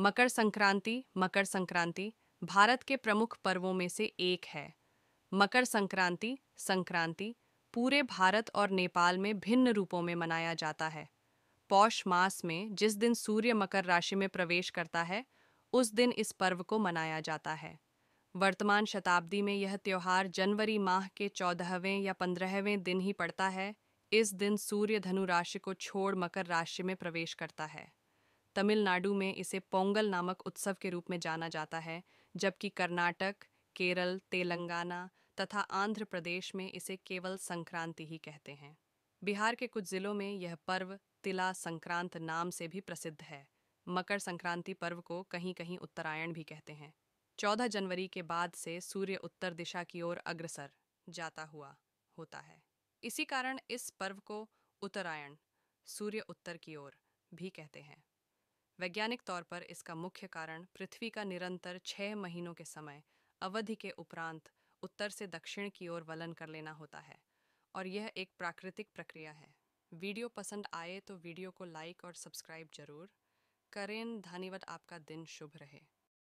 मकर संक्रांति मकर संक्रांति भारत के प्रमुख पर्वों में से एक है मकर संक्रांति संक्रांति पूरे भारत और नेपाल में भिन्न रूपों में मनाया जाता है पौष मास में जिस दिन सूर्य मकर राशि में प्रवेश करता है उस दिन इस पर्व को मनाया जाता है वर्तमान शताब्दी में यह त्यौहार जनवरी माह के चौदहवें या पंद्रहवें दिन ही पड़ता है इस दिन सूर्य धनु राशि को छोड़ मकर राशि में प्रवेश करता है तमिलनाडु में इसे पोंगल नामक उत्सव के रूप में जाना जाता है जबकि कर्नाटक केरल तेलंगाना तथा आंध्र प्रदेश में इसे केवल संक्रांति ही कहते हैं बिहार के कुछ जिलों में यह पर्व तिला संक्रांत नाम से भी प्रसिद्ध है मकर संक्रांति पर्व को कहीं कहीं उत्तरायण भी कहते हैं चौदह जनवरी के बाद से सूर्य उत्तर दिशा की ओर अग्रसर जाता हुआ होता है इसी कारण इस पर्व को उत्तरायण सूर्य उत्तर की ओर भी कहते हैं वैज्ञानिक तौर पर इसका मुख्य कारण पृथ्वी का निरंतर छह महीनों के समय अवधि के उपरांत उत्तर से दक्षिण की ओर वलन कर लेना होता है और यह एक प्राकृतिक प्रक्रिया है वीडियो पसंद आए तो वीडियो को लाइक और सब्सक्राइब जरूर करें धन्यवाद आपका दिन शुभ रहे